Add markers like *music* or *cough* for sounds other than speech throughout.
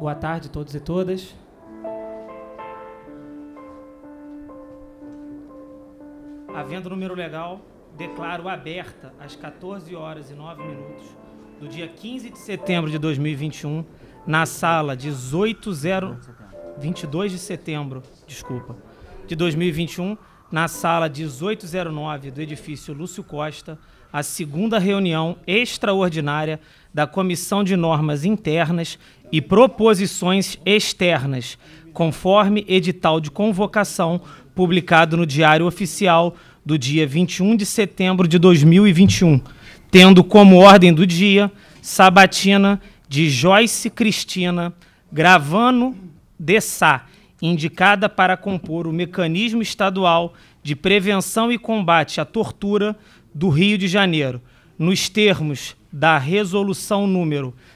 Boa tarde a todos e todas. Havendo número legal, declaro aberta às 14 horas e 9 minutos do dia 15 de setembro de 2021, na sala 180 22 de setembro, desculpa, de 2021, na sala 1809 do edifício Lúcio Costa, a segunda reunião extraordinária da Comissão de Normas Internas e proposições externas, conforme edital de convocação publicado no Diário Oficial do dia 21 de setembro de 2021, tendo como ordem do dia sabatina de Joyce Cristina Gravano de Sá, indicada para compor o mecanismo estadual de prevenção e combate à tortura do Rio de Janeiro, nos termos da resolução número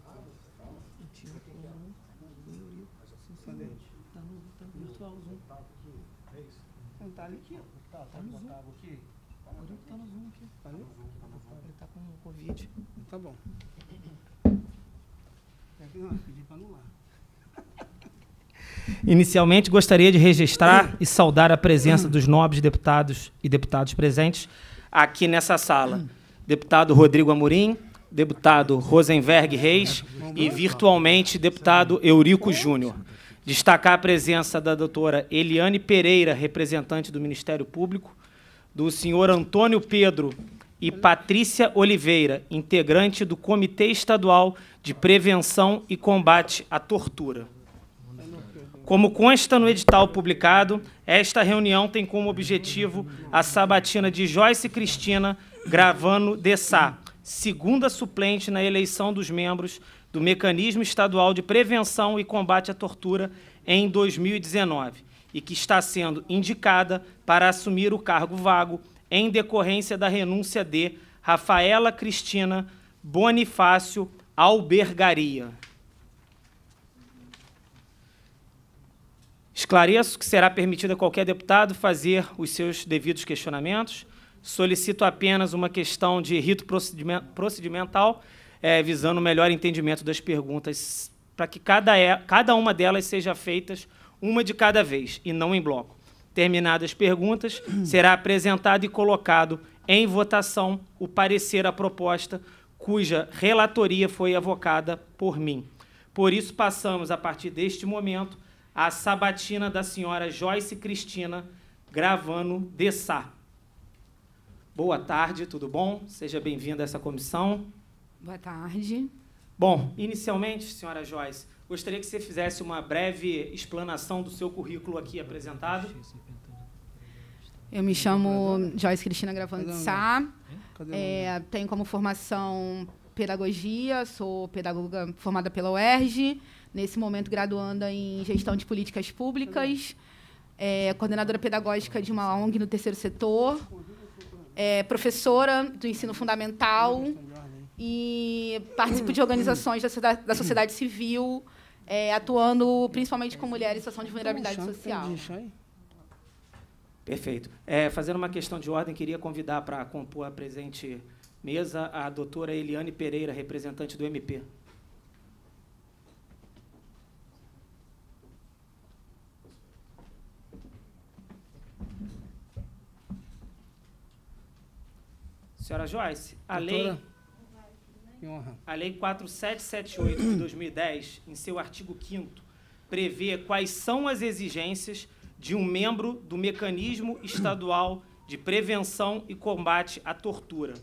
tá no virtual Zoom. Não ali aqui, ó. no Zoom. no Zoom aqui. Tá no Zoom, Ele com o Covid. Tá bom. pedi anular. Inicialmente, gostaria de registrar e saudar a presença dos nobres deputados e deputados presentes aqui nessa sala. Deputado Rodrigo Amorim, deputado Rosenberg Reis e virtualmente deputado Eurico Júnior. Destacar a presença da doutora Eliane Pereira, representante do Ministério Público, do senhor Antônio Pedro e Patrícia Oliveira, integrante do Comitê Estadual de Prevenção e Combate à Tortura. Como consta no edital publicado, esta reunião tem como objetivo a sabatina de Joyce Cristina Gravano de Sá, segunda suplente na eleição dos membros do Mecanismo Estadual de Prevenção e Combate à Tortura em 2019 e que está sendo indicada para assumir o cargo vago em decorrência da renúncia de Rafaela Cristina Bonifácio Albergaria. Esclareço que será permitido a qualquer deputado fazer os seus devidos questionamentos solicito apenas uma questão de rito procedimental, é, visando o melhor entendimento das perguntas, para que cada, é, cada uma delas seja feitas uma de cada vez e não em bloco. Terminadas as perguntas, *clears throat* será apresentado e colocado em votação o parecer à proposta, cuja relatoria foi avocada por mim. Por isso, passamos, a partir deste momento, à sabatina da senhora Joyce Cristina Gravano de Sá. Boa tarde, tudo bom? Seja bem-vinda a essa comissão. Boa tarde. Bom, inicialmente, senhora Joyce, gostaria que você fizesse uma breve explanação do seu currículo aqui apresentado. Eu me chamo Joyce Cristina Gravante Sá, é, tenho como formação pedagogia, sou pedagoga formada pela UERJ, nesse momento graduanda em gestão de políticas públicas, é, coordenadora pedagógica de uma ONG no terceiro setor é, professora do ensino fundamental e participo de organizações da, da sociedade civil, é, atuando principalmente com mulheres em situação de tá vulnerabilidade social. Perfeito. É, fazendo uma questão de ordem, queria convidar para compor a presente mesa a doutora Eliane Pereira, representante do MP. Senhora Joyce, a lei, a lei 4778 de 2010, em seu artigo 5 prevê quais são as exigências de um membro do mecanismo estadual de prevenção e combate à tortura,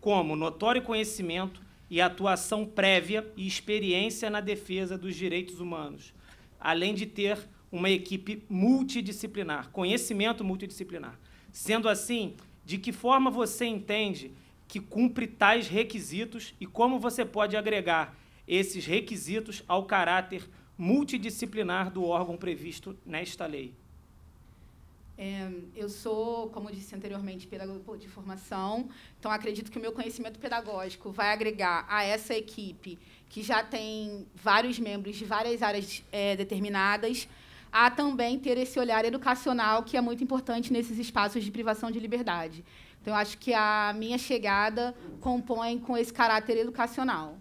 como notório conhecimento e atuação prévia e experiência na defesa dos direitos humanos, além de ter uma equipe multidisciplinar, conhecimento multidisciplinar. Sendo assim, de que forma você entende que cumpre tais requisitos e como você pode agregar esses requisitos ao caráter multidisciplinar do órgão previsto nesta lei? É, eu sou, como disse anteriormente, pedagogo de formação, então acredito que o meu conhecimento pedagógico vai agregar a essa equipe, que já tem vários membros de várias áreas é, determinadas, a também ter esse olhar educacional que é muito importante nesses espaços de privação de liberdade. Então, eu acho que a minha chegada compõe com esse caráter educacional.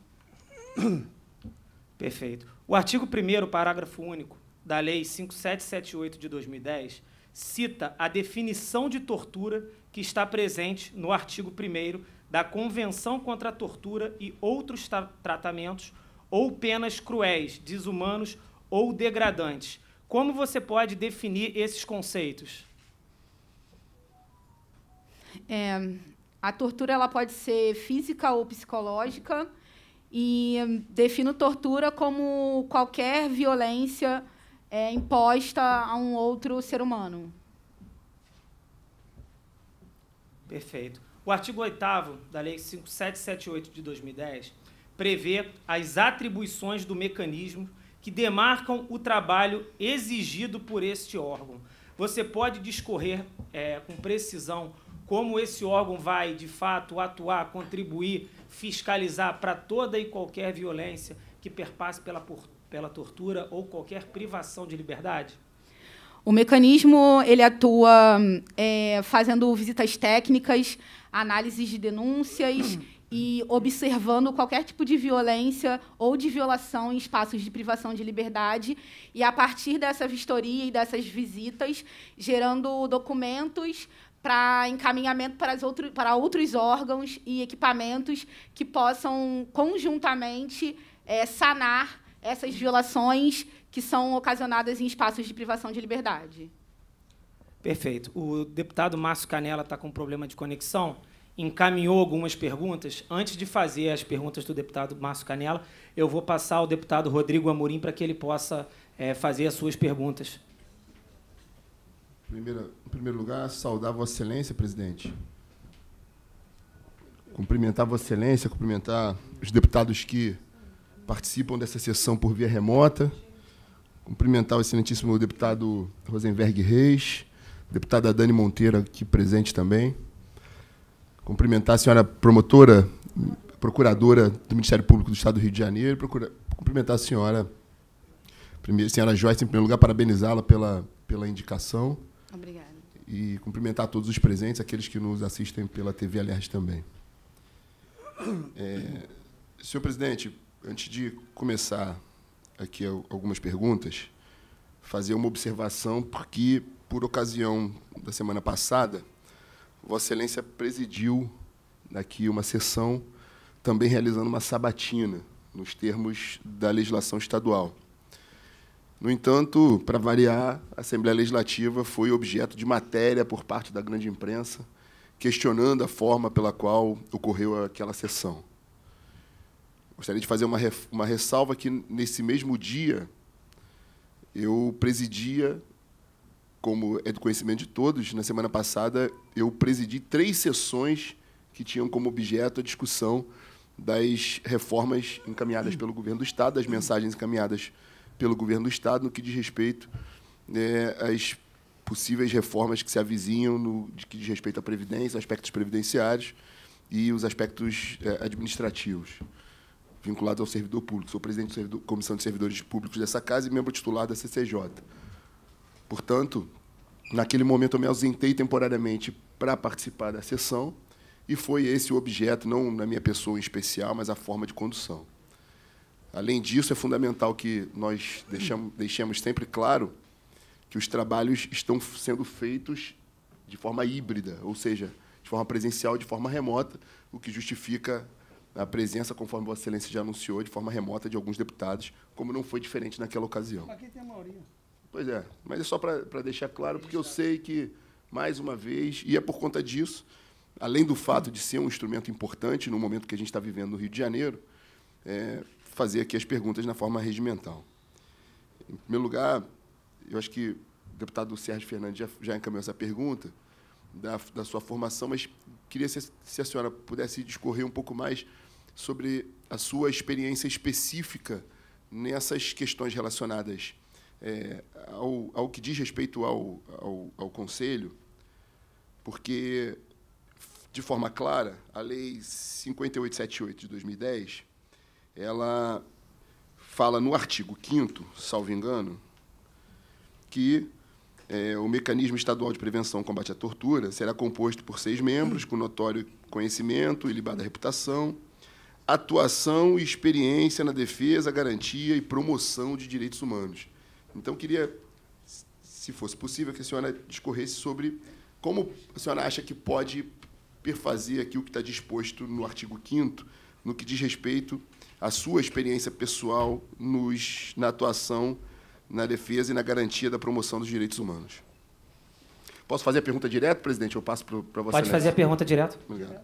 *coughs* Perfeito. O artigo 1 parágrafo único da Lei 5778 de 2010 cita a definição de tortura que está presente no artigo 1 da Convenção contra a Tortura e outros tra tratamentos ou penas cruéis, desumanos ou degradantes como você pode definir esses conceitos? É, a tortura ela pode ser física ou psicológica e defino tortura como qualquer violência é, imposta a um outro ser humano. Perfeito. O artigo 8 da Lei 5778 de 2010 prevê as atribuições do mecanismo que demarcam o trabalho exigido por este órgão. Você pode discorrer é, com precisão como esse órgão vai, de fato, atuar, contribuir, fiscalizar para toda e qualquer violência que perpasse pela, pela tortura ou qualquer privação de liberdade? O mecanismo ele atua é, fazendo visitas técnicas, análises de denúncias e observando qualquer tipo de violência ou de violação em espaços de privação de liberdade, e a partir dessa vistoria e dessas visitas, gerando documentos para encaminhamento para, outro, para outros órgãos e equipamentos que possam conjuntamente é, sanar essas violações que são ocasionadas em espaços de privação de liberdade. Perfeito. O deputado Márcio Canela está com problema de conexão encaminhou algumas perguntas. Antes de fazer as perguntas do deputado Márcio Canela, eu vou passar ao deputado Rodrigo Amorim para que ele possa é, fazer as suas perguntas. Primeiro, em primeiro lugar, saudar Vossa Excelência, presidente. Cumprimentar Vossa Excelência, cumprimentar os deputados que participam dessa sessão por via remota. Cumprimentar o excelentíssimo deputado Rosenberg Reis, deputada Dani Monteira, aqui presente também cumprimentar a senhora promotora, procuradora do Ministério Público do Estado do Rio de Janeiro, procura, cumprimentar a senhora, primeira senhora Joyce, em primeiro lugar, parabenizá-la pela, pela indicação. Obrigada. E cumprimentar todos os presentes, aqueles que nos assistem pela TV Alerj também. É, senhor presidente, antes de começar aqui algumas perguntas, fazer uma observação, porque, por ocasião da semana passada, Vossa Excelência presidiu aqui uma sessão, também realizando uma sabatina, nos termos da legislação estadual. No entanto, para variar, a Assembleia Legislativa foi objeto de matéria por parte da grande imprensa, questionando a forma pela qual ocorreu aquela sessão. Gostaria de fazer uma, uma ressalva que, nesse mesmo dia, eu presidia como é do conhecimento de todos, na semana passada eu presidi três sessões que tinham como objeto a discussão das reformas encaminhadas pelo governo do Estado, das mensagens encaminhadas pelo governo do Estado no que diz respeito né, às possíveis reformas que se avizinham no de que diz respeito à previdência, aspectos previdenciários e os aspectos é, administrativos vinculados ao servidor público. Sou presidente da Comissão de Servidores Públicos dessa casa e membro titular da CCJ. Portanto, Naquele momento eu me ausentei temporariamente para participar da sessão e foi esse o objeto, não na minha pessoa em especial, mas a forma de condução. Além disso, é fundamental que nós deixamos, deixemos sempre claro que os trabalhos estão sendo feitos de forma híbrida, ou seja, de forma presencial e de forma remota, o que justifica a presença, conforme Vossa Excelência já anunciou, de forma remota de alguns deputados, como não foi diferente naquela ocasião. Aqui tem a maioria. Pois é, mas é só para deixar claro, porque eu sei que, mais uma vez, e é por conta disso, além do fato de ser um instrumento importante no momento que a gente está vivendo no Rio de Janeiro, é fazer aqui as perguntas na forma regimental. Em primeiro lugar, eu acho que o deputado Sérgio Fernandes já, já encaminhou essa pergunta da, da sua formação, mas queria se, se a senhora pudesse discorrer um pouco mais sobre a sua experiência específica nessas questões relacionadas é, ao, ao, que diz respeito ao, ao, ao Conselho, porque, de forma clara, a Lei 5878 de 2010 ela fala no artigo 5 salvo engano, que é, o mecanismo estadual de prevenção e combate à tortura será composto por seis membros com notório conhecimento, ilibada reputação, atuação e experiência na defesa, garantia e promoção de direitos humanos. Então, queria, se fosse possível, que a senhora discorresse sobre como a senhora acha que pode perfazer aqui o que está disposto no artigo 5 no que diz respeito à sua experiência pessoal nos, na atuação, na defesa e na garantia da promoção dos direitos humanos. Posso fazer a pergunta direto, presidente? Eu passo para você. Pode né? fazer a pergunta direto. Obrigado.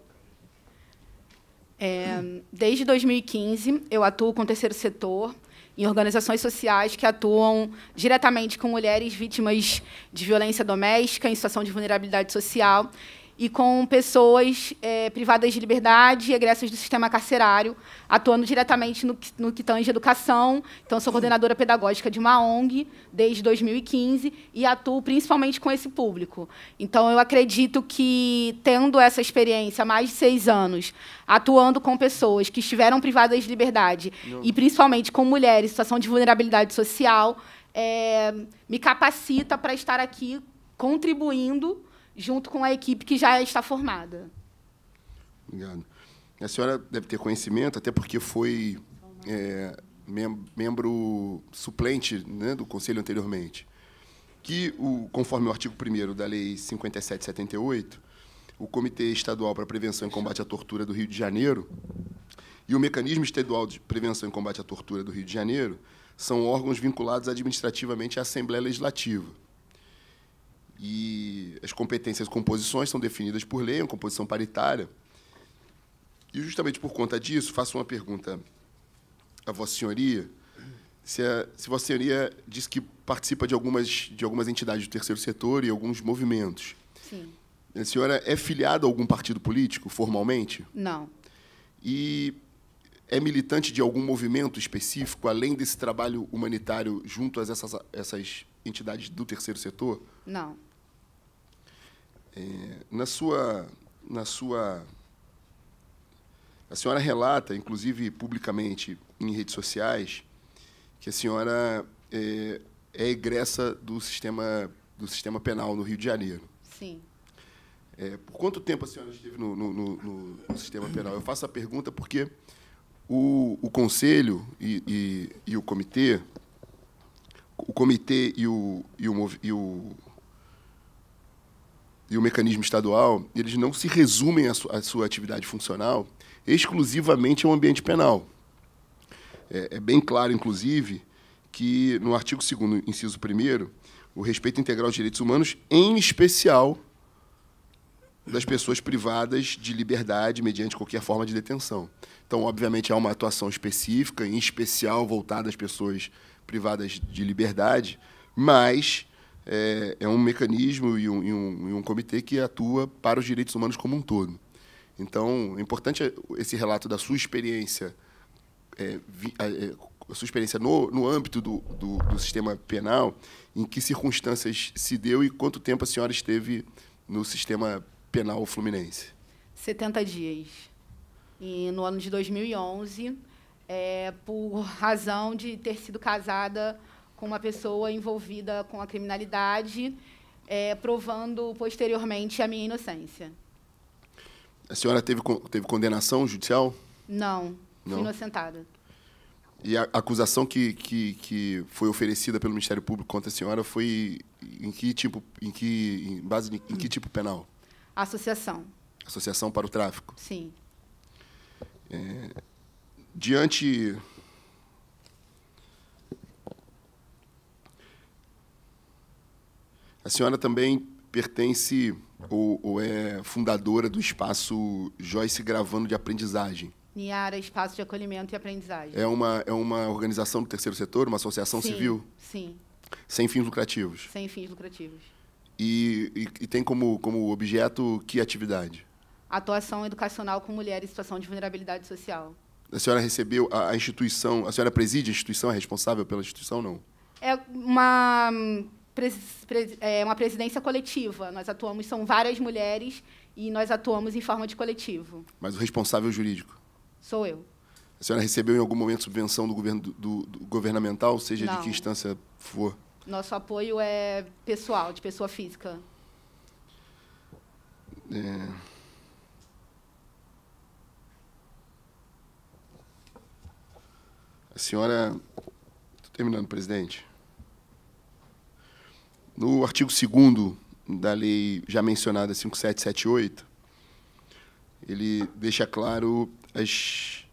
É, desde 2015, eu atuo com o terceiro setor em organizações sociais que atuam diretamente com mulheres vítimas de violência doméstica, em situação de vulnerabilidade social e com pessoas é, privadas de liberdade e egressas do sistema carcerário, atuando diretamente no, no que tange educação. Então, sou coordenadora pedagógica de uma ONG desde 2015 e atuo principalmente com esse público. Então, eu acredito que, tendo essa experiência há mais de seis anos, atuando com pessoas que estiveram privadas de liberdade Não. e, principalmente, com mulheres em situação de vulnerabilidade social, é, me capacita para estar aqui contribuindo junto com a equipe que já está formada. Obrigado. A senhora deve ter conhecimento, até porque foi é, mem membro suplente né, do Conselho anteriormente, que, o, conforme o artigo 1 da Lei 5778, o Comitê Estadual para a Prevenção e Combate à Tortura do Rio de Janeiro e o Mecanismo Estadual de Prevenção e Combate à Tortura do Rio de Janeiro são órgãos vinculados administrativamente à Assembleia Legislativa e as competências e composições são definidas por lei, é uma composição paritária. E justamente por conta disso, faço uma pergunta à Vossa Senhoria. Se, a, se Vossa Senhoria diz que participa de algumas, de algumas entidades do terceiro setor e alguns movimentos. Sim. A senhora é filiada a algum partido político, formalmente? Não. E é militante de algum movimento específico, além desse trabalho humanitário junto a essas, essas entidades do terceiro setor? Não. É, na sua, na sua, a senhora relata, inclusive publicamente em redes sociais, que a senhora é, é egressa do sistema do sistema penal no Rio de Janeiro. Sim. É, por quanto tempo a senhora esteve no, no, no, no, sistema penal? Eu faço a pergunta porque o, o conselho e, e, e o comitê, o comitê e o, e o, e o e o mecanismo estadual, eles não se resumem à sua, à sua atividade funcional exclusivamente ao ambiente penal. É, é bem claro, inclusive, que no artigo 2 inciso 1 o respeito integral aos direitos humanos, em especial das pessoas privadas de liberdade mediante qualquer forma de detenção. Então, obviamente, há uma atuação específica, em especial voltada às pessoas privadas de liberdade, mas é, é um mecanismo e um, e, um, e um comitê que atua para os direitos humanos como um todo. Então, é importante esse relato da sua experiência, é, é a, sua experiência no, no âmbito do, do, do, sistema penal, em que circunstâncias se deu e quanto tempo a senhora esteve no sistema penal fluminense? 70 dias. E no ano de 2011, é, por razão de ter sido casada com uma pessoa envolvida com a criminalidade, é, provando posteriormente a minha inocência. A senhora teve, teve condenação judicial? Não, Não. fui inocentada. E a acusação que, que, que foi oferecida pelo Ministério Público contra a senhora foi em que tipo, em que, em base, em que tipo penal? Associação. Associação para o tráfico? Sim. É, diante A senhora também pertence ou, ou é fundadora do espaço Joyce Gravando de Aprendizagem. Niara, é Espaço de Acolhimento e Aprendizagem. É uma, é uma organização do terceiro setor, uma associação sim, civil? Sim. Sem fins lucrativos? Sem fins lucrativos. E, e, e, tem como, como objeto que atividade? Atuação educacional com mulheres em situação de vulnerabilidade social. A senhora recebeu a, a instituição, a senhora preside a instituição, é responsável pela instituição ou não? É uma pres, pres, é uma presidência coletiva. Nós atuamos, são várias mulheres e nós atuamos em forma de coletivo. Mas o responsável é jurídico? Sou eu. A senhora recebeu em algum momento subvenção do governo do, do governamental, seja Não. de que instância for? Nosso apoio é pessoal, de pessoa física. É... A senhora. Estou terminando, presidente. No artigo 2 da lei já mencionada 5778, ele deixa claro as,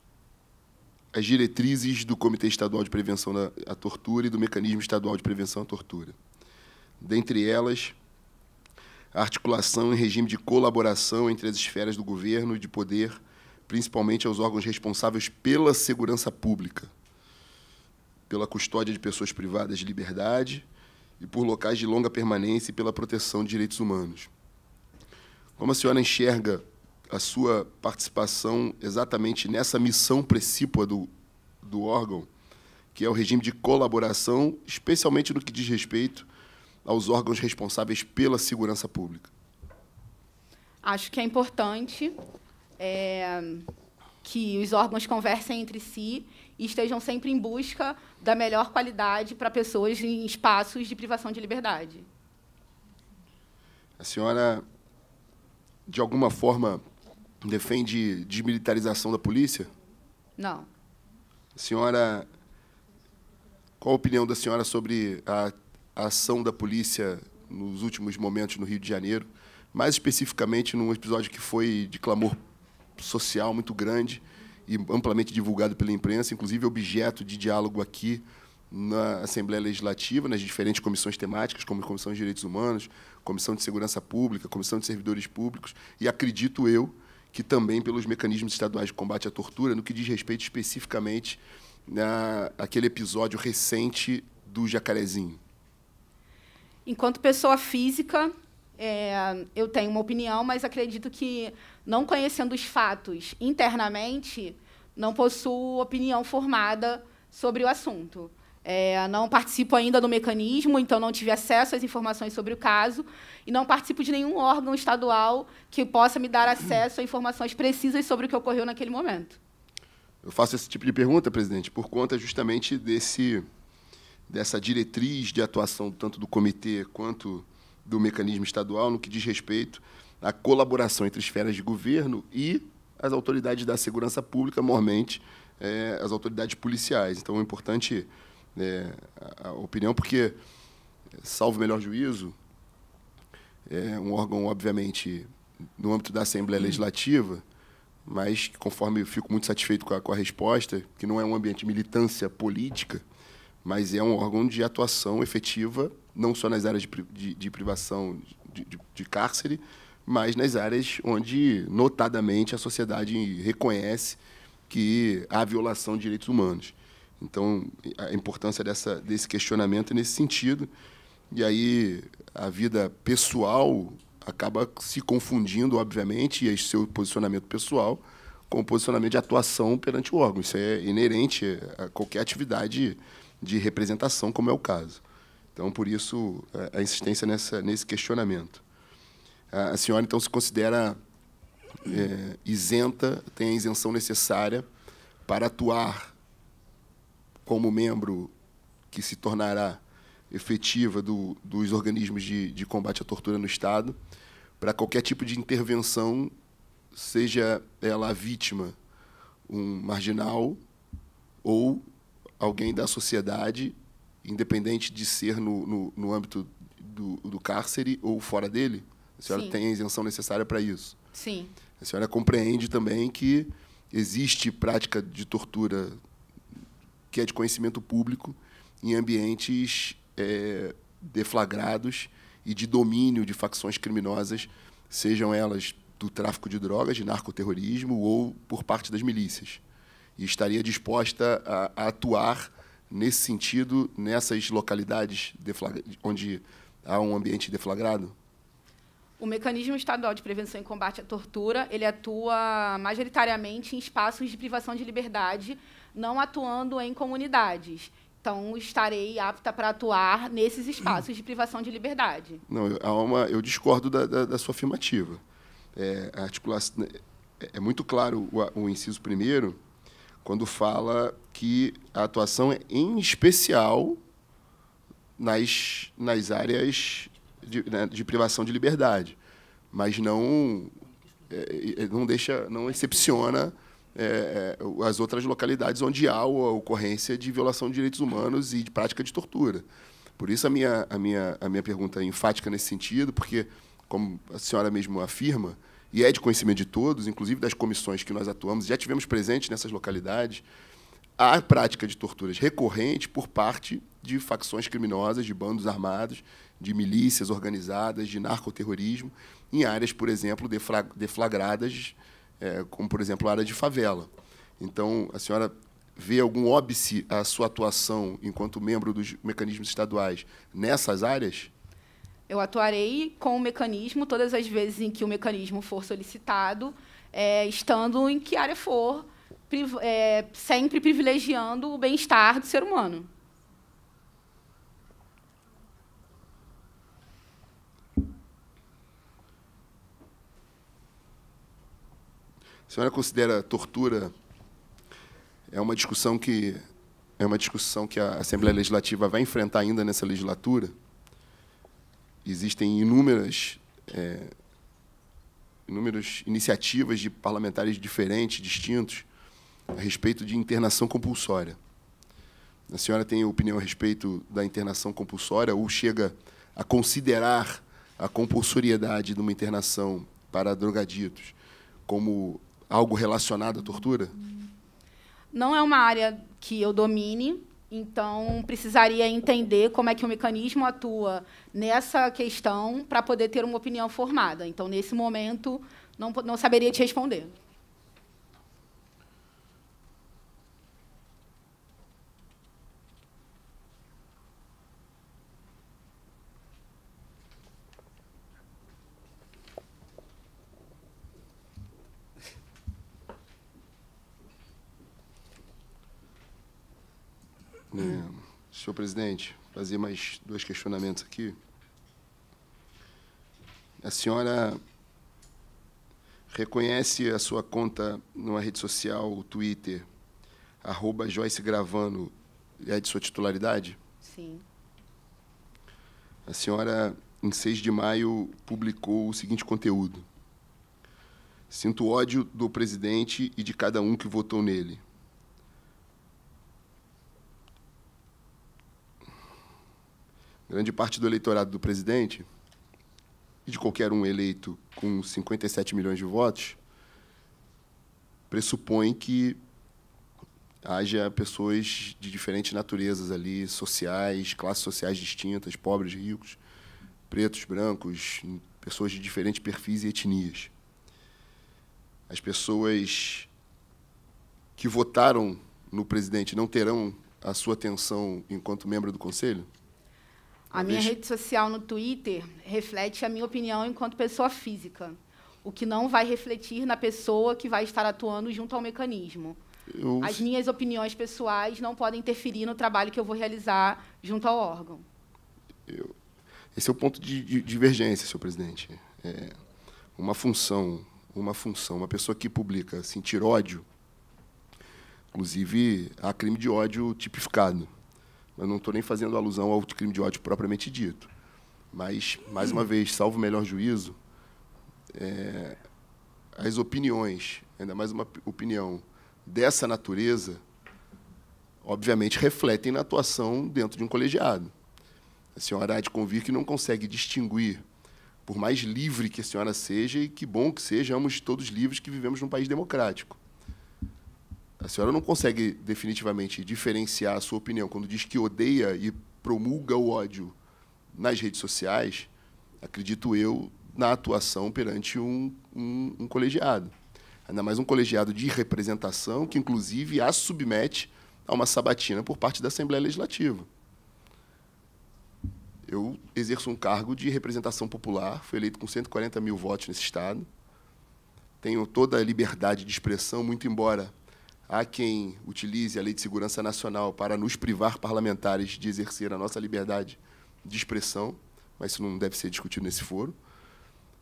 as diretrizes do Comitê Estadual de Prevenção à Tortura e do Mecanismo Estadual de Prevenção à Tortura. Dentre elas, a articulação em regime de colaboração entre as esferas do governo e de poder, principalmente aos órgãos responsáveis pela segurança pública, pela custódia de pessoas privadas de liberdade e por locais de longa permanência e pela proteção de direitos humanos. Como a senhora enxerga a sua participação exatamente nessa missão precípua do, do órgão, que é o regime de colaboração, especialmente no que diz respeito aos órgãos responsáveis pela segurança pública? Acho que é importante é, que os órgãos conversem entre si e estejam sempre em busca da melhor qualidade para pessoas em espaços de privação de liberdade. A senhora, de alguma forma, defende desmilitarização da polícia? Não. A senhora, qual a opinião da senhora sobre a, a ação da polícia nos últimos momentos no Rio de Janeiro, mais especificamente num episódio que foi de clamor social muito grande, e amplamente divulgado pela imprensa, inclusive objeto de diálogo aqui na Assembleia Legislativa, nas diferentes comissões temáticas, como a Comissão de Direitos Humanos, Comissão de Segurança Pública, Comissão de Servidores Públicos, e acredito eu que também pelos mecanismos estaduais de combate à tortura, no que diz respeito especificamente na, né, aquele episódio recente do Jacarezinho. Enquanto pessoa física, é, eu tenho uma opinião, mas acredito que, não conhecendo os fatos internamente, não possuo opinião formada sobre o assunto. É, não participo ainda do mecanismo, então não tive acesso às informações sobre o caso, e não participo de nenhum órgão estadual que possa me dar acesso a informações precisas sobre o que ocorreu naquele momento. Eu faço esse tipo de pergunta, presidente, por conta justamente desse, dessa diretriz de atuação tanto do comitê quanto do mecanismo estadual no que diz respeito à colaboração entre esferas de governo e as autoridades da segurança pública, mormente é, as autoridades policiais. Então, é importante é, a opinião, porque, salvo o melhor juízo, é um órgão, obviamente, no âmbito da Assembleia Legislativa, mas conforme eu fico muito satisfeito com a, com a resposta, que não é um ambiente de militância política, mas é um órgão de atuação efetiva não só nas áreas de, de, de privação de, de, de cárcere, mas nas áreas onde, notadamente, a sociedade reconhece que há violação de direitos humanos. Então, a importância dessa, desse questionamento é nesse sentido. E aí, a vida pessoal acaba se confundindo, obviamente, e seu posicionamento pessoal com o posicionamento de atuação perante o órgão. Isso é inerente a qualquer atividade de representação, como é o caso. Então, por isso, é, a insistência nessa, nesse questionamento. A senhora, então, se considera é, isenta, tem a isenção necessária para atuar como membro que se tornará efetiva do, dos organismos de, de combate à tortura no Estado, para qualquer tipo de intervenção, seja ela a vítima, um marginal ou alguém da sociedade independente de ser no, no, no âmbito do, do, cárcere ou fora dele, a senhora Sim. tem a isenção necessária para isso. Sim. A senhora compreende também que existe prática de tortura que é de conhecimento público em ambientes é, deflagrados e de domínio de facções criminosas, sejam elas do tráfico de drogas, de narcoterrorismo ou por parte das milícias. E estaria disposta a, a atuar nesse sentido, nessas localidades onde há um ambiente deflagrado? O mecanismo estadual de prevenção e combate à tortura ele atua majoritariamente em espaços de privação de liberdade, não atuando em comunidades. Então, estarei apta para atuar nesses espaços de privação de liberdade. Não, eu, uma, eu discordo da, da, da, sua afirmativa. É, é, é muito claro o, o inciso primeiro, quando fala que a atuação é em especial nas, nas áreas de, né, de privação de liberdade, mas não é, é não deixa, não excepciona é, é, as outras localidades onde há a ocorrência de violação de direitos humanos e de prática de tortura. Por isso a minha, a minha, a minha pergunta é enfática nesse sentido, porque, como a senhora mesmo afirma, e é de conhecimento de todos, inclusive das comissões que nós atuamos, já tivemos presente nessas localidades, a prática de torturas recorrente por parte de facções criminosas, de bandos armados, de milícias organizadas, de narcoterrorismo, em áreas, por exemplo, deflagradas, é, como, por exemplo, a área de favela. Então, a senhora vê algum óbice à sua atuação enquanto membro dos mecanismos estaduais nessas áreas? Eu atuarei com o mecanismo todas as vezes em que o mecanismo for solicitado, é, estando em que área for, priv é, sempre privilegiando o bem-estar do ser humano. A senhora considera tortura é uma discussão que é uma discussão que a Assembleia Legislativa vai enfrentar ainda nessa legislatura? Existem inúmeras, é, inúmeras iniciativas de parlamentares diferentes, distintos, a respeito de internação compulsória. A senhora tem opinião a respeito da internação compulsória ou chega a considerar a compulsoriedade de uma internação para drogaditos como algo relacionado à tortura? Não é uma área que eu domine, então, precisaria entender como é que o mecanismo atua nessa questão para poder ter uma opinião formada. Então, nesse momento, não, não saberia te responder. Senhor presidente, fazer mais dois questionamentos aqui. A senhora reconhece a sua conta numa rede social, o Twitter, arroba Joyce Gravano, é de sua titularidade? Sim. A senhora, em 6 de maio, publicou o seguinte conteúdo. Sinto ódio do presidente e de cada um que votou nele. grande parte do eleitorado do presidente, e de qualquer um eleito com 57 milhões de votos, pressupõe que haja pessoas de diferentes naturezas ali, sociais, classes sociais distintas, pobres, ricos, pretos, brancos, pessoas de diferentes perfis e etnias. As pessoas que votaram no presidente não terão a sua atenção enquanto membro do conselho? A minha rede social no Twitter reflete a minha opinião enquanto pessoa física, o que não vai refletir na pessoa que vai estar atuando junto ao mecanismo. Eu... As minhas opiniões pessoais não podem interferir no trabalho que eu vou realizar junto ao órgão. Eu... Esse é o ponto de, de divergência, senhor presidente. É uma função, uma função, uma pessoa que publica sentir ódio, inclusive há crime de ódio tipificado eu não estou nem fazendo alusão ao crime de ódio propriamente dito. Mas, mais uma vez, salvo o melhor juízo, é, as opiniões, ainda mais uma opinião dessa natureza, obviamente refletem na atuação dentro de um colegiado. A senhora há de convir que não consegue distinguir, por mais livre que a senhora seja, e que bom que sejamos todos livres que vivemos num país democrático. A senhora não consegue definitivamente diferenciar a sua opinião quando diz que odeia e promulga o ódio nas redes sociais, acredito eu, na atuação perante um, um, um colegiado. Ainda mais um colegiado de representação que, inclusive, a submete a uma sabatina por parte da Assembleia Legislativa. Eu exerço um cargo de representação popular, fui eleito com 140 mil votos nesse Estado. Tenho toda a liberdade de expressão, muito embora Há quem utilize a Lei de Segurança Nacional para nos privar parlamentares de exercer a nossa liberdade de expressão, mas isso não deve ser discutido nesse foro.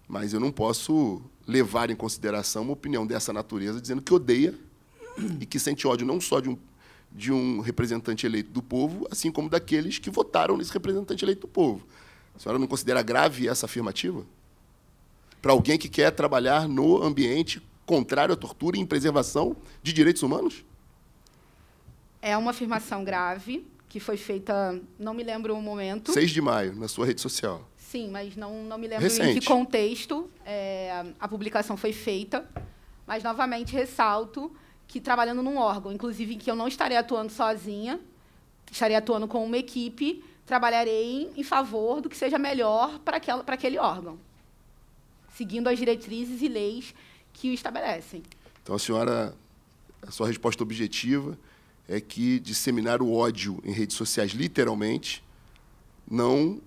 Mas eu não posso levar em consideração uma opinião dessa natureza dizendo que odeia e que sente ódio não só de um, de um representante eleito do povo, assim como daqueles que votaram nesse representante eleito do povo. A senhora não considera grave essa afirmativa? Para alguém que quer trabalhar no ambiente contrário à tortura e em preservação de direitos humanos? É uma afirmação grave que foi feita, não me lembro o momento. 6 de maio, na sua rede social. Sim, mas não, não me lembro Recente. em que contexto é, a publicação foi feita. Mas, novamente, ressalto que, trabalhando num órgão, inclusive em que eu não estarei atuando sozinha, estarei atuando com uma equipe, trabalharei em, em favor do que seja melhor para aquele órgão, seguindo as diretrizes e leis que o estabelecem. Então, a senhora, a sua resposta objetiva é que disseminar o ódio em redes sociais, literalmente, não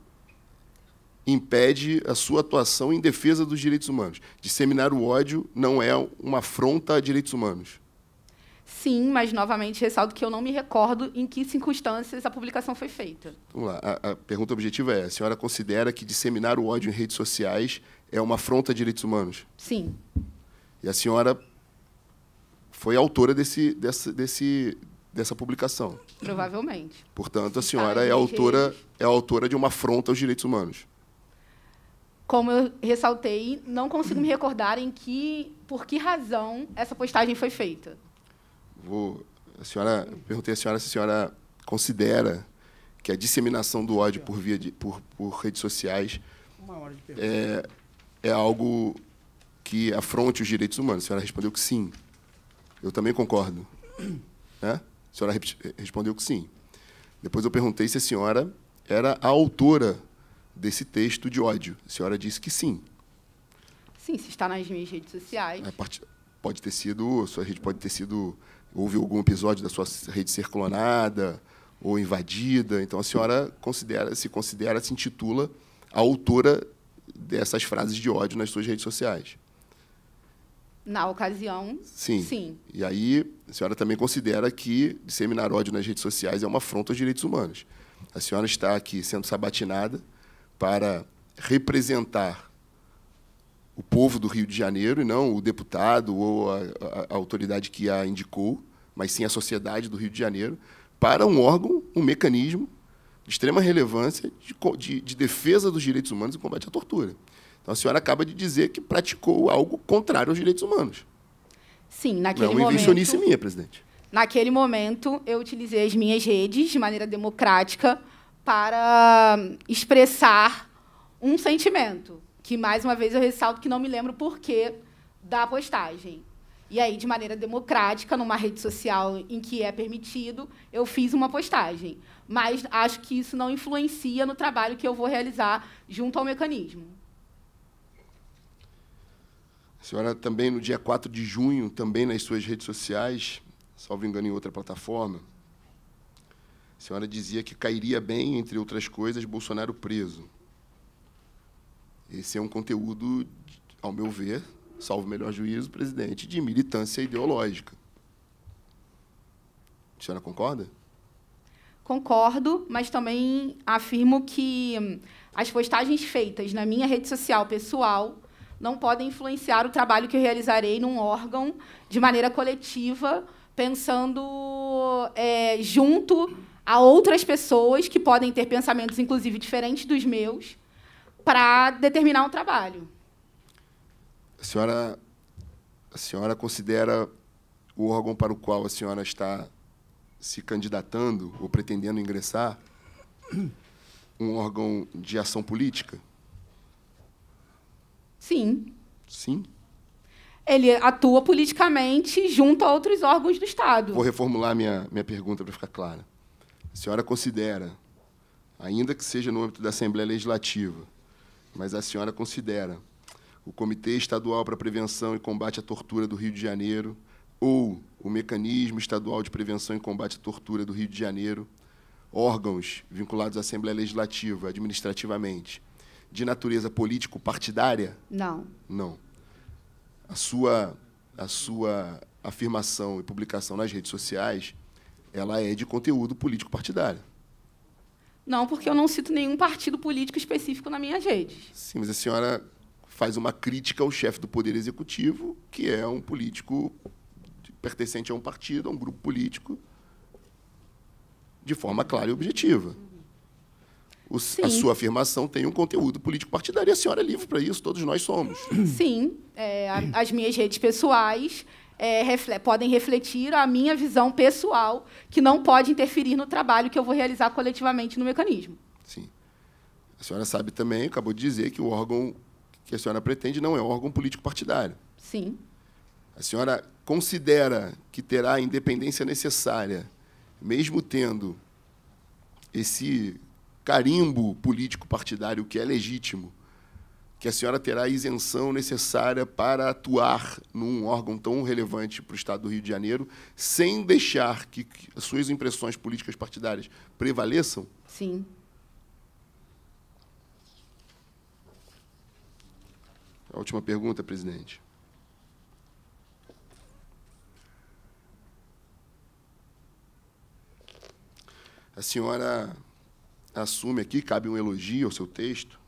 impede a sua atuação em defesa dos direitos humanos. Disseminar o ódio não é uma afronta a direitos humanos. Sim, mas novamente ressalto que eu não me recordo em que circunstâncias a publicação foi feita. Vamos lá. A, a pergunta objetiva é: a senhora considera que disseminar o ódio em redes sociais é uma afronta a direitos humanos? Sim. E a senhora foi autora desse, dessa, desse, dessa publicação. Provavelmente. Portanto, a senhora é autora, é autora de uma afronta aos direitos humanos. Como eu ressaltei, não consigo me recordar em que, por que razão essa postagem foi feita. Vou, a senhora, perguntei à senhora se a senhora considera que a disseminação do ódio por via de, por, por redes sociais é, é algo que afronte os direitos humanos? A senhora respondeu que sim. Eu também concordo. *clears throat* Né? A senhora respondeu que sim. Depois eu perguntei se a senhora era a autora desse texto de ódio. A senhora disse que sim. Sim, se está nas minhas redes sociais. Pode ter sido, sua rede pode ter sido, houve algum episódio da sua rede ser clonada ou invadida. Então a senhora considera, se considera, se intitula a autora dessas frases de ódio nas suas redes sociais. Na ocasião, sim. sim. E aí, a senhora também considera que disseminar ódio nas redes sociais é uma afronta aos direitos humanos. A senhora está aqui sendo sabatinada para representar o povo do Rio de Janeiro, e não o deputado ou a, a, a autoridade que a indicou, mas sim a sociedade do Rio de Janeiro, para um órgão, um mecanismo de extrema relevância de, de, de defesa dos direitos humanos e combate à tortura. Então a senhora acaba de dizer que praticou algo contrário aos direitos humanos. Sim, naquele momento. É uma invencionice minha, presidente. Naquele momento, eu utilizei as minhas redes de maneira democrática para expressar um sentimento, que mais uma vez eu ressalto que não me lembro o porquê da postagem. E aí, de maneira democrática, numa rede social em que é permitido, eu fiz uma postagem. Mas acho que isso não influencia no trabalho que eu vou realizar junto ao mecanismo senhora também, no dia 4 de junho, também nas suas redes sociais, salvo engano, em outra plataforma, a senhora dizia que cairia bem, entre outras coisas, Bolsonaro preso. Esse é um conteúdo, ao meu ver, salvo melhor juízo, presidente, de militância ideológica. A senhora concorda? Concordo, mas também afirmo que hum, as postagens feitas na minha rede social pessoal não podem influenciar o trabalho que eu realizarei num órgão de maneira coletiva, pensando é, junto a outras pessoas que podem ter pensamentos, inclusive, diferentes dos meus, para determinar um trabalho. A senhora, a senhora considera o órgão para o qual a senhora está se candidatando ou pretendendo ingressar um órgão de ação política? Sim. Sim? Ele atua politicamente junto a outros órgãos do Estado. Vou reformular minha, minha pergunta para ficar clara. A senhora considera, ainda que seja no âmbito da Assembleia Legislativa, mas a senhora considera o Comitê Estadual para a Prevenção e Combate à Tortura do Rio de Janeiro ou o Mecanismo Estadual de Prevenção e Combate à Tortura do Rio de Janeiro, órgãos vinculados à Assembleia Legislativa administrativamente, de natureza político-partidária? Não. Não. A sua, a sua afirmação e publicação nas redes sociais, ela é de conteúdo político-partidário. Não, porque eu não cito nenhum partido político específico na minha rede. Sim, mas a senhora faz uma crítica ao chefe do Poder Executivo, que é um político pertencente a um partido, a um grupo político, de forma clara e objetiva o, a sua afirmação tem um conteúdo político partidário e a senhora é livre para isso, todos nós somos. *clears throat* Sim, é, a, as minhas redes pessoais é, refle podem refletir a minha visão pessoal, que não pode interferir no trabalho que eu vou realizar coletivamente no mecanismo. Sim. A senhora sabe também, acabou de dizer, que o órgão que a senhora pretende não é um órgão político partidário. Sim. A senhora considera que terá a independência necessária, mesmo tendo esse carimbo político partidário que é legítimo, que a senhora terá a isenção necessária para atuar num órgão tão relevante para o Estado do Rio de Janeiro, sem deixar que suas impressões políticas partidárias prevaleçam? Sim. A última pergunta, presidente. A senhora assume aqui, cabe um elogio ao seu texto,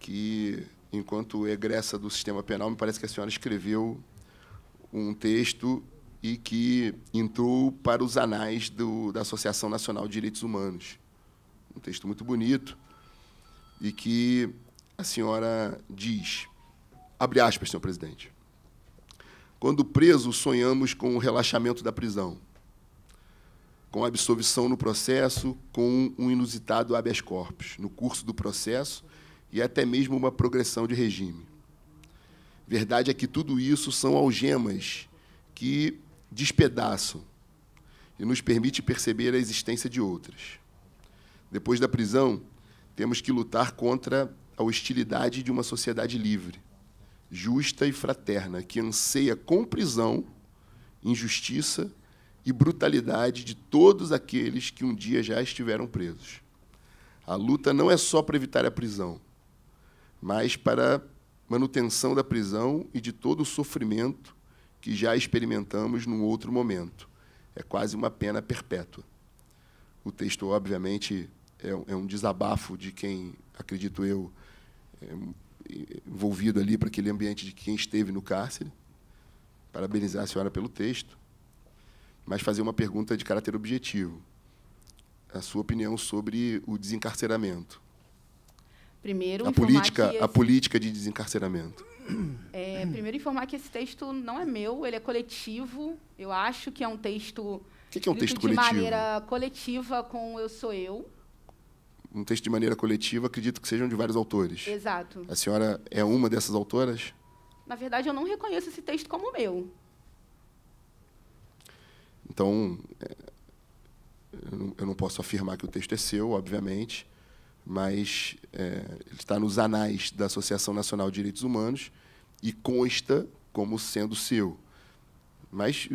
que, enquanto egressa do sistema penal, me parece que a senhora escreveu um texto e que entrou para os anais do, da Associação Nacional de Direitos Humanos. Um texto muito bonito e que a senhora diz, abre aspas, senhor presidente, quando preso sonhamos com o relaxamento da prisão com absolvição no processo, com um inusitado habeas corpus no curso do processo e até mesmo uma progressão de regime. Verdade é que tudo isso são algemas que despedaçam e nos permite perceber a existência de outras. Depois da prisão, temos que lutar contra a hostilidade de uma sociedade livre, justa e fraterna, que anseia com prisão, injustiça e brutalidade de todos aqueles que um dia já estiveram presos. A luta não é só para evitar a prisão, mas para manutenção da prisão e de todo o sofrimento que já experimentamos num outro momento. É quase uma pena perpétua. O texto, obviamente, é, um é desabafo de quem, acredito eu, é envolvido ali para aquele ambiente de quem esteve no cárcere. Parabenizar a senhora pelo texto mas fazer uma pergunta de caráter objetivo. A sua opinião sobre o desencarceramento. Primeiro, a política, esse... a política de desencarceramento. É, primeiro informar que esse texto não é meu, ele é coletivo. Eu acho que é um texto o que, que é um texto de coletivo? De maneira coletiva com Eu Sou Eu. Um texto de maneira coletiva, acredito que sejam de vários autores. Exato. A senhora é uma dessas autoras? Na verdade, eu não reconheço esse texto como meu. Então, é, eu não, posso afirmar que o texto é seu, obviamente, mas é, ele está nos anais da Associação Nacional de Direitos Humanos e consta como sendo seu. Mas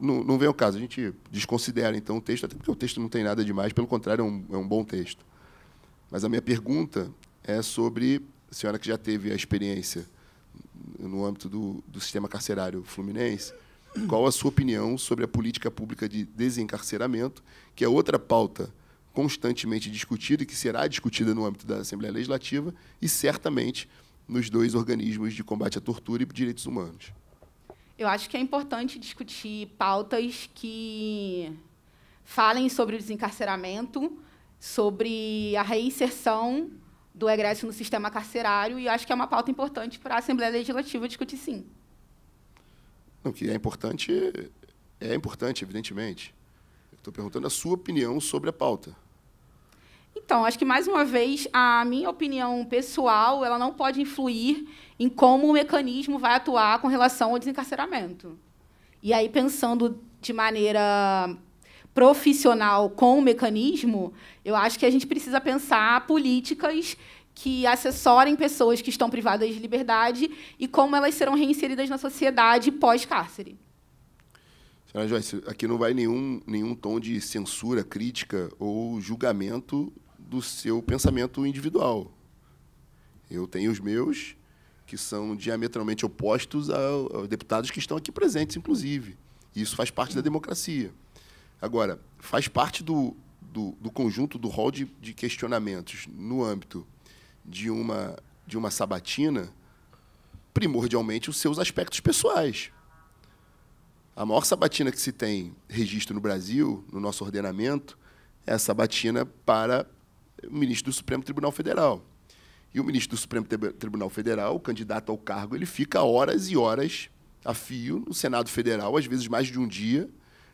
não vem ao caso, a gente desconsidera então o texto, até porque o texto não tem nada de mais, pelo contrário, é um, é um bom texto. Mas a minha pergunta é sobre a senhora que já teve a experiência no âmbito do, do sistema carcerário fluminense, qual a sua opinião sobre a política pública de desencarceramento, que é outra pauta constantemente discutida e que será discutida no âmbito da Assembleia Legislativa e certamente nos dois organismos de combate à tortura e direitos humanos? Eu acho que é importante discutir pautas que falem sobre o desencarceramento, sobre a reinserção do egresso no sistema carcerário, e acho que é uma pauta importante para a Assembleia Legislativa discutir sim. Não, que é importante, é importante, evidentemente. Estou perguntando a sua opinião sobre a pauta. Então, acho que mais uma vez a minha opinião pessoal ela não pode influir em como o mecanismo vai atuar com relação ao desencarceramento. E aí pensando de maneira profissional com o mecanismo, eu acho que a gente precisa pensar políticas que assessorem pessoas que estão privadas de liberdade e como elas serão reinseridas na sociedade pós-cárcere. Senhora Joyce, aqui não vai nenhum, nenhum tom de censura, crítica ou julgamento do seu pensamento individual. Eu tenho os meus, que são diametralmente opostos aos deputados que estão aqui presentes, inclusive. isso faz parte da democracia. Agora, faz parte do, do, do conjunto do rol de, de questionamentos no âmbito de uma, de uma sabatina, primordialmente os seus aspectos pessoais. A maior sabatina que se tem registro no Brasil, no nosso ordenamento, é a sabatina para o ministro do Supremo Tribunal Federal. E o ministro do Supremo Tribunal Federal, o candidato ao cargo, ele fica horas e horas a fio no Senado Federal, às vezes mais de um dia,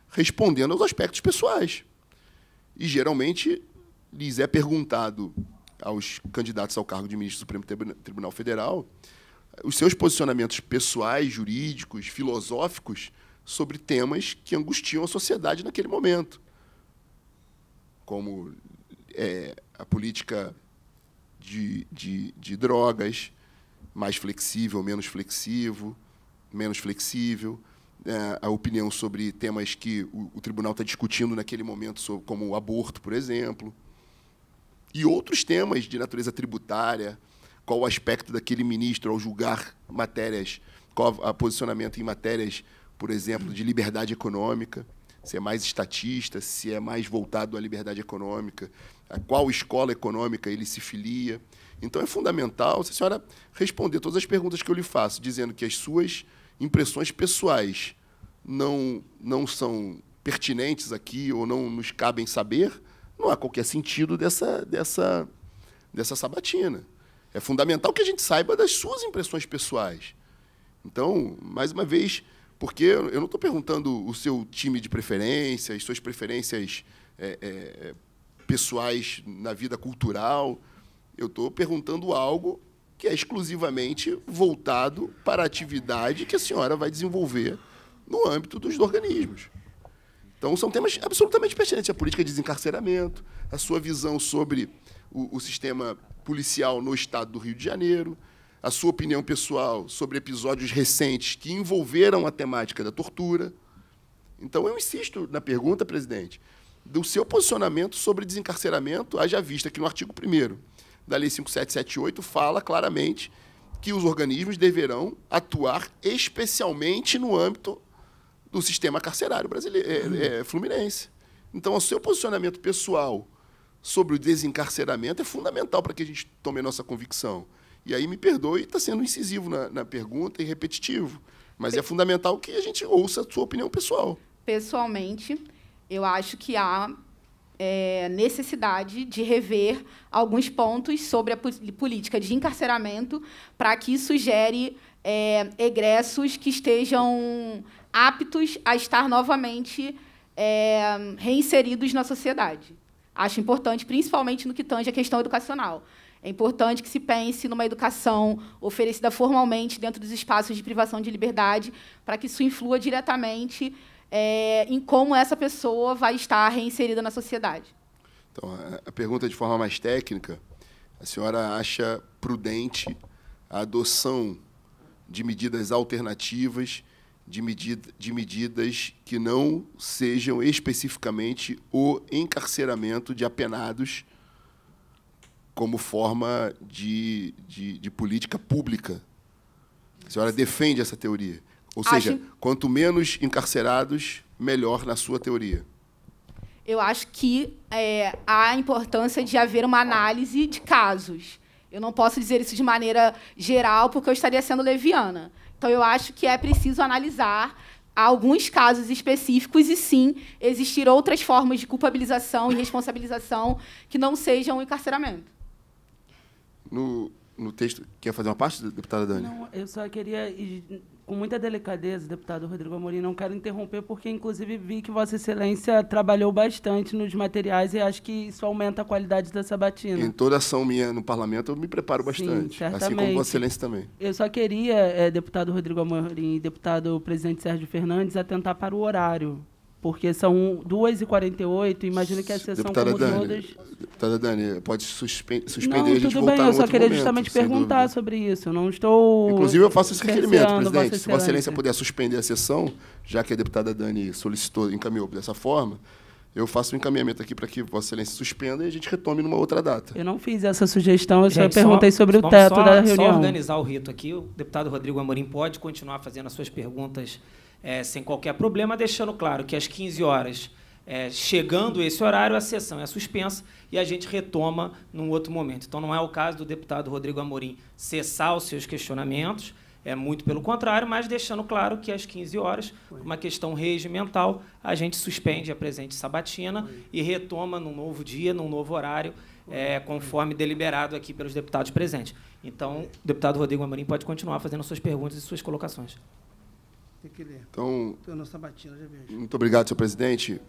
respondendo aos aspectos pessoais. E geralmente lhes é perguntado aos candidatos ao cargo de ministro do Supremo Tribunal Federal os seus posicionamentos pessoais, jurídicos, filosóficos sobre temas que angustiam a sociedade naquele momento, como é, a política de, de, de drogas, mais flexível, menos flexível, menos flexível, é, a opinião sobre temas que o, o tribunal está discutindo naquele momento, sobre, como o aborto, por exemplo e outros temas de natureza tributária, qual o aspecto daquele ministro ao julgar matérias, qual o posicionamento em matérias, por exemplo, de liberdade econômica, se é mais estatista, se é mais voltado à liberdade econômica, a qual escola econômica ele se filia. Então é fundamental se a senhora responder todas as perguntas que eu lhe faço, dizendo que as suas impressões pessoais não, não são pertinentes aqui ou não nos cabem saber, não há qualquer sentido dessa, dessa, dessa sabatina. É fundamental que a gente saiba das suas impressões pessoais. Então, mais uma vez, porque eu não estou perguntando o seu time de preferência, as suas preferências é, é, pessoais na vida cultural. Eu estou perguntando algo que é exclusivamente voltado para a atividade que a senhora vai desenvolver no âmbito dos organismos. Então, são temas absolutamente pertinentes. A política de desencarceramento, a sua visão sobre o, o, sistema policial no estado do Rio de Janeiro, a sua opinião pessoal sobre episódios recentes que envolveram a temática da tortura. Então, eu insisto na pergunta, presidente, do seu posicionamento sobre desencarceramento, haja vista que no artigo 1 da Lei 5778 fala claramente que os organismos deverão atuar especialmente no âmbito do sistema carcerário brasileiro, é, uhum. é, fluminense. Então, o seu posicionamento pessoal sobre o desencarceramento é fundamental para que a gente tome a nossa convicção. E aí, me perdoe, está sendo incisivo na, na pergunta e repetitivo, mas é fundamental que a gente ouça a sua opinião pessoal. Pessoalmente, eu acho que há é, necessidade de rever alguns pontos sobre a política de encarceramento para que isso gere é, egressos que estejam aptos a estar novamente é, reinseridos na sociedade. Acho importante, principalmente no que tange à questão educacional. É importante que se pense numa educação oferecida formalmente dentro dos espaços de privação de liberdade para que isso influa diretamente é, em como essa pessoa vai estar reinserida na sociedade. Então, a pergunta de forma mais técnica, a senhora acha prudente a adoção de medidas alternativas, de, medida, de medidas que não sejam especificamente o encarceramento de apenados como forma de, de, de política pública. A senhora defende essa teoria? Ou acho... seja, quanto menos encarcerados, melhor na sua teoria. Eu acho que é, há a importância de haver uma análise de casos. Eu não posso dizer isso de maneira geral, porque eu estaria sendo leviana. Então, eu acho que é preciso analisar alguns casos específicos e, sim, existir outras formas de culpabilização e responsabilização que não sejam o encarceramento. No, no texto. Quer fazer uma parte, deputada Dani? Não, eu só queria com muita delicadeza, deputado Rodrigo Amorim, não quero interromper, porque inclusive vi que Vossa Excelência trabalhou bastante nos materiais e acho que isso aumenta a qualidade da sabatina. Em toda ação minha no parlamento, eu me preparo bastante, Sim, assim como Vossa Excelência também. Eu só queria, é, deputado Rodrigo Amorim e deputado presidente Sérgio Fernandes, atentar para o horário. Porque são 2h48, imagino que a sessão Deputada como Dani, todas... Deputada Dani, pode suspe suspender não, a gente tudo bem, eu só queria momento, justamente perguntar dúvida. sobre isso. Eu não estou... Inclusive, eu faço esse requerimento, presidente. Vossa Se Vossa Excelência puder suspender a sessão, já que a deputada Dani solicitou, encaminhou dessa forma, eu faço um encaminhamento aqui para que Vossa Excelência suspenda e a gente retome numa outra data. Eu não fiz essa sugestão, eu gente, só perguntei só, sobre o teto só, da reunião. Só organizar o rito aqui. O deputado Rodrigo Amorim pode continuar fazendo as suas perguntas é, sem qualquer problema, deixando claro que às 15 horas, é, chegando esse horário, a sessão é suspensa e a gente retoma num outro momento. Então, não é o caso do deputado Rodrigo Amorim cessar os seus questionamentos, é muito pelo contrário, mas deixando claro que às 15 horas, uma questão regimental, a gente suspende a presente sabatina e retoma num novo dia, num novo horário, é, conforme deliberado aqui pelos deputados presentes. Então, o deputado Rodrigo Amorim pode continuar fazendo suas perguntas e suas colocações. Tem que ler. Então, já vejo. Muito obrigado, senhor presidente.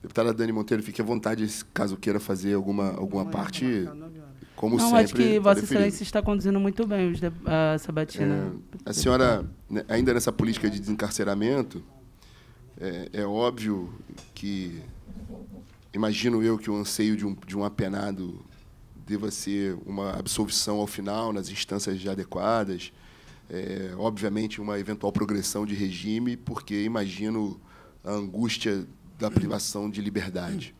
Deputada Dani Monteiro, fique à vontade, caso queira fazer alguma, alguma não, parte. Marcar, como Não, sempre. acho que Vossa Excelência está conduzindo muito bem de, a sabatina. É, a senhora, né, ainda nessa política de desencarceramento, é, é, óbvio que, imagino eu, que o anseio de um, de um apenado deva ser uma absolvição ao final, nas instâncias adequadas. É, obviamente, uma eventual progressão de regime, porque imagino a angústia da privação de liberdade.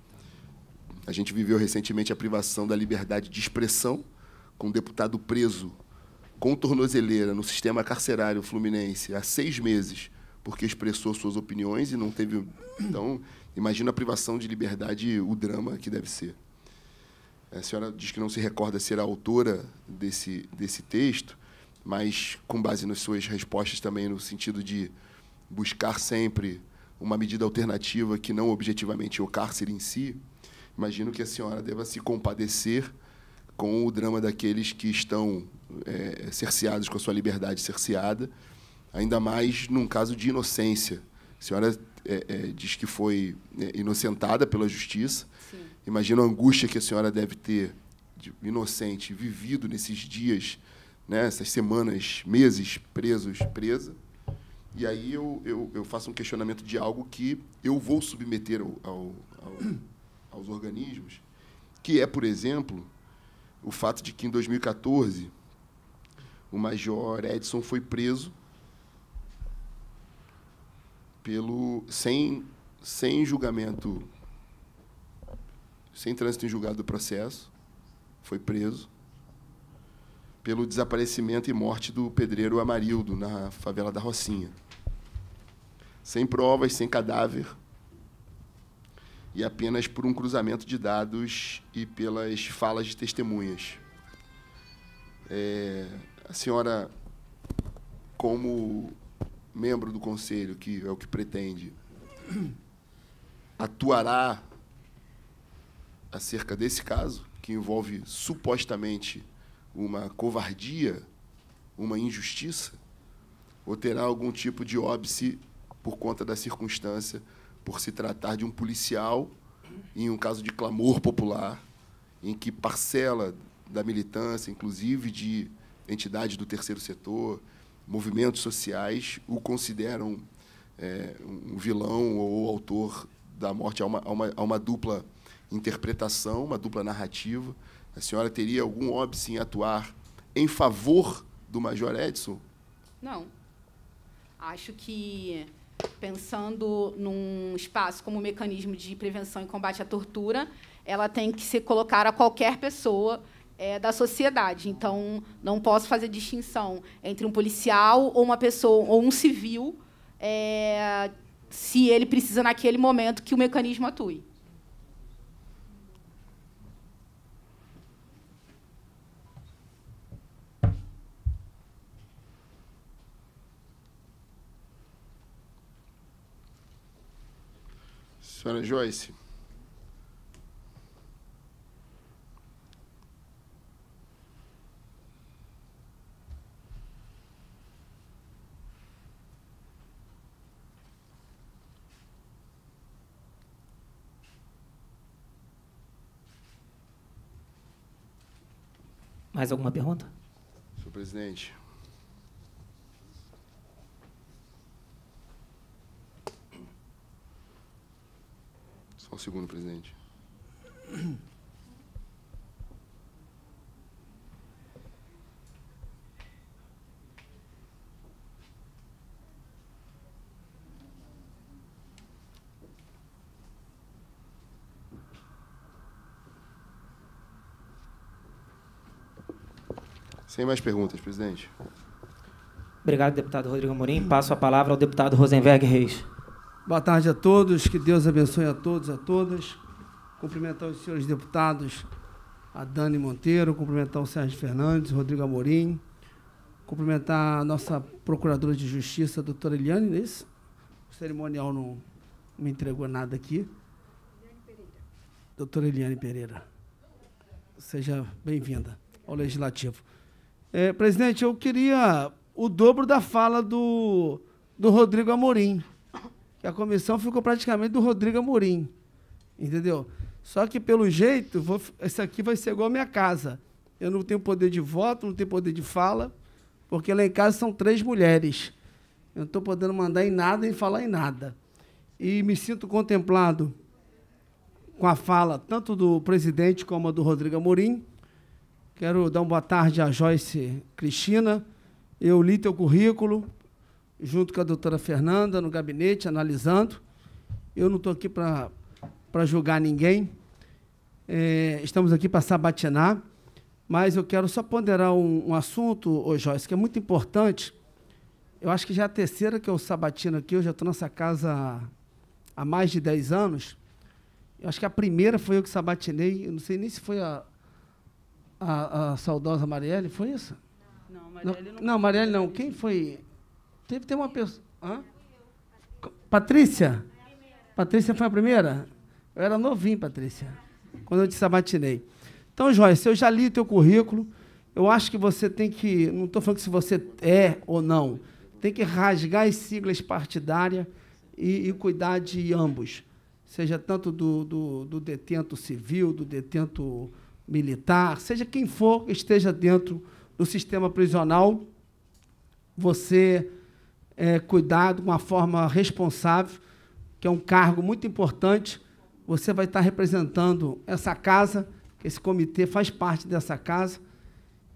A gente viveu recentemente a privação da liberdade de expressão, com um deputado preso com tornozeleira no sistema carcerário fluminense há seis meses, porque expressou suas opiniões e não teve. Então, imagina a privação de liberdade, o drama que deve ser. A senhora diz que não se recorda ser a autora desse, desse texto mas com base nas suas respostas também no sentido de buscar sempre uma medida alternativa que não objetivamente o cárcere em si, imagino que a senhora deva se compadecer com o drama daqueles que estão é, cerceados, com a sua liberdade cerceada, ainda mais num caso de inocência. A senhora é, é, diz que foi é, inocentada pela justiça. Sim. Imagino a angústia que a senhora deve ter, de inocente, vivido nesses dias né, essas semanas, meses presos, presa. E aí eu, eu, eu, faço um questionamento de algo que eu vou submeter ao, ao, ao, *clears throat* aos organismos, que é, por exemplo, o fato de que em 2014 o Major Edson foi preso pelo sem, sem julgamento, sem trânsito em julgado do processo, foi preso pelo desaparecimento e morte do pedreiro Amarildo, na favela da Rocinha. Sem provas, sem cadáver, e apenas por um cruzamento de dados e pelas falas de testemunhas. É, a senhora, como membro do conselho, que é o que pretende, atuará acerca desse caso, que envolve supostamente uma covardia, uma injustiça? Ou terá algum tipo de óbice por conta da circunstância, por se tratar de um policial em um caso de clamor popular, em que parcela da militância, inclusive de entidades do terceiro setor, movimentos sociais, o consideram é, um vilão ou autor da morte. Há uma, há uma, há uma dupla interpretação, uma dupla narrativa. A senhora teria algum óbice em atuar em favor do Major Edson? Não. Acho que pensando num espaço como mecanismo de prevenção e combate à tortura, ela tem que se colocar a qualquer pessoa é, da sociedade. Então, não posso fazer distinção entre um policial ou uma pessoa ou um civil, é, se ele precisa naquele momento que o mecanismo atue. Senhora Joyce. Mais alguma pergunta? Senhor presidente, ao segundo, presidente? Sem mais perguntas, presidente. Obrigado, deputado Rodrigo Amorim. Passo a palavra ao deputado Rosenberg Reis. Boa tarde a todos, que Deus abençoe a todos, a todas. Cumprimentar os senhores deputados, a Dani Monteiro, cumprimentar o Sérgio Fernandes, Rodrigo Amorim, cumprimentar a nossa Procuradora de Justiça, a doutora Eliane, não é isso? O cerimonial não me entregou nada aqui. Doutora Eliane Pereira, seja bem-vinda ao Legislativo. É, presidente, eu queria o dobro da fala do, do Rodrigo Amorim que a comissão ficou praticamente do Rodrigo Amorim. Entendeu? Só que, pelo jeito, vou, esse aqui vai ser igual a minha casa. Eu não tenho poder de voto, não tenho poder de fala, porque lá em casa são três mulheres. Eu não estou podendo mandar em nada e falar em nada. E me sinto contemplado com a fala tanto do presidente como do Rodrigo Amorim. Quero dar uma boa tarde à Joyce Cristina. Eu li teu currículo, junto com a doutora Fernanda, no gabinete, analisando. Eu não estou aqui para julgar ninguém. É, estamos aqui para sabatinar, mas eu quero só ponderar um, um assunto, ô Joyce, que é muito importante. Eu acho que já é a terceira que eu sabatino aqui, eu já estou nessa casa há mais de 10 anos. Eu acho que a primeira foi eu que sabatinei, eu não sei nem se foi a, a, a saudosa Marielle, foi isso? Não, Marielle não. Não, não Marielle não. Quem foi? Teve, ter uma pessoa. Hã? Patrícia? Patrícia foi a primeira? Eu era novinho, Patrícia, quando eu te sabatinei. Então, Joyce, eu já li teu currículo. Eu acho que você tem que. Não estou falando que se você é ou não. Tem que rasgar as siglas partidárias e, e cuidar de ambos. Seja tanto do, do, do detento civil, do detento militar, seja quem for que esteja dentro do sistema prisional, você é, cuidado, uma forma responsável, que é um cargo muito importante. Você vai estar representando essa casa, esse comitê faz parte dessa casa,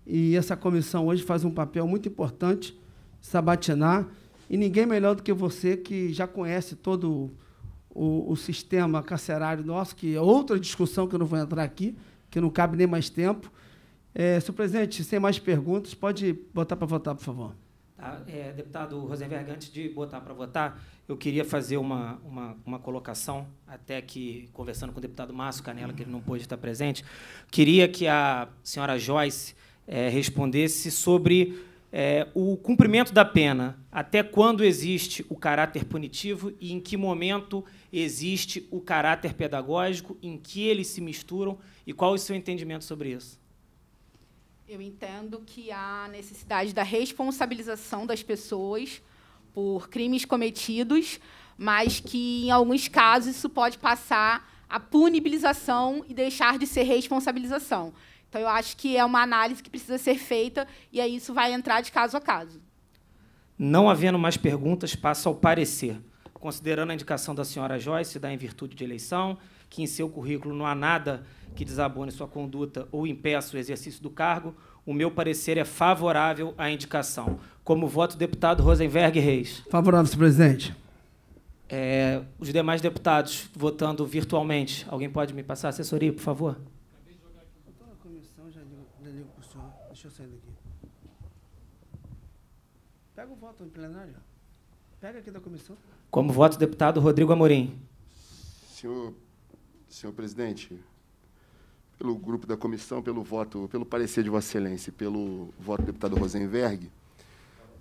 e essa comissão hoje faz um papel muito importante, sabatinar, e ninguém melhor do que você, que já conhece todo o, o sistema carcerário nosso, que é outra discussão que eu não vou entrar aqui, que não cabe nem mais tempo. É, senhor presidente, sem mais perguntas, pode botar para votar, por favor. Ah, é, deputado Rosenberg, antes de botar para votar, eu queria fazer uma, uma, uma, colocação, até que, conversando com o deputado Márcio Canela, que ele não pôde estar presente, queria que a senhora Joyce é, respondesse sobre é, o cumprimento da pena, até quando existe o caráter punitivo e em que momento existe o caráter pedagógico, em que eles se misturam e qual o seu entendimento sobre isso. Eu entendo que há necessidade da responsabilização das pessoas por crimes cometidos, mas que, em alguns casos, isso pode passar a punibilização e deixar de ser responsabilização. Então, eu acho que é uma análise que precisa ser feita e aí isso vai entrar de caso a caso. Não havendo mais perguntas, passo ao parecer. Considerando a indicação da senhora Joyce, dá em virtude de eleição, que em seu currículo não há nada que desabone sua conduta ou impeça o exercício do cargo, o meu parecer é favorável à indicação. Como voto deputado Rosenberg Reis. Favorável, senhor presidente. É, os demais deputados votando virtualmente. Alguém pode me passar a assessoria, por favor? Deixa eu sair daqui. Pega o voto em plenário. Pega aqui da comissão. Como voto, deputado Rodrigo Amorim. Senhor senhor presidente, pelo grupo da comissão, pelo voto, pelo parecer de Vossa Excelência, pelo voto do deputado Rosenberg,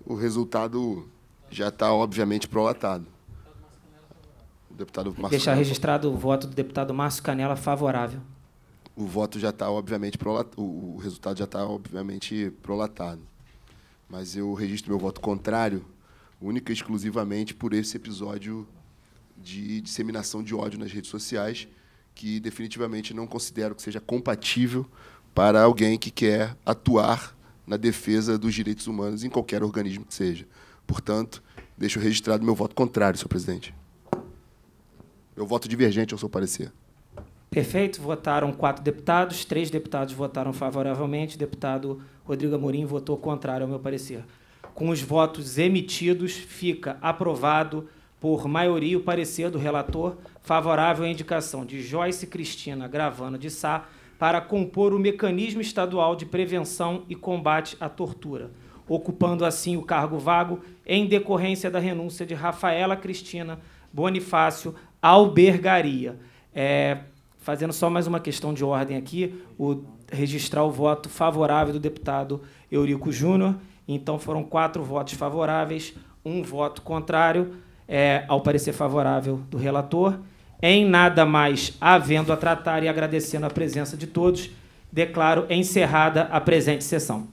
o resultado já está obviamente prolatado. O deputado Márcio Deixar Canela, registrado o voto do deputado Márcio Canela favorável. O voto já está obviamente prolatado, o resultado já está obviamente prolatado. Mas eu registro meu voto contrário, única e exclusivamente por esse episódio de disseminação de ódio nas redes sociais que definitivamente não considero que seja compatível para alguém que quer atuar na defesa dos direitos humanos em qualquer organismo que seja. Portanto, deixo registrado meu voto contrário, senhor presidente. Meu voto divergente ao seu parecer. Perfeito. Votaram quatro deputados, três deputados votaram favoravelmente, o deputado Rodrigo Amorim votou contrário, ao meu parecer. Com os votos emitidos, fica aprovado por maioria, o parecer do relator favorável à indicação de Joyce Cristina Gravano de Sá para compor o mecanismo estadual de prevenção e combate à tortura, ocupando assim o cargo vago em decorrência da renúncia de Rafaela Cristina Bonifácio Albergaria. É, fazendo só mais uma questão de ordem aqui, o, registrar o voto favorável do deputado Eurico Júnior. Então foram quatro votos favoráveis, um voto contrário é, ao parecer favorável do relator. Em nada mais havendo a tratar e agradecendo a presença de todos, declaro encerrada a presente sessão.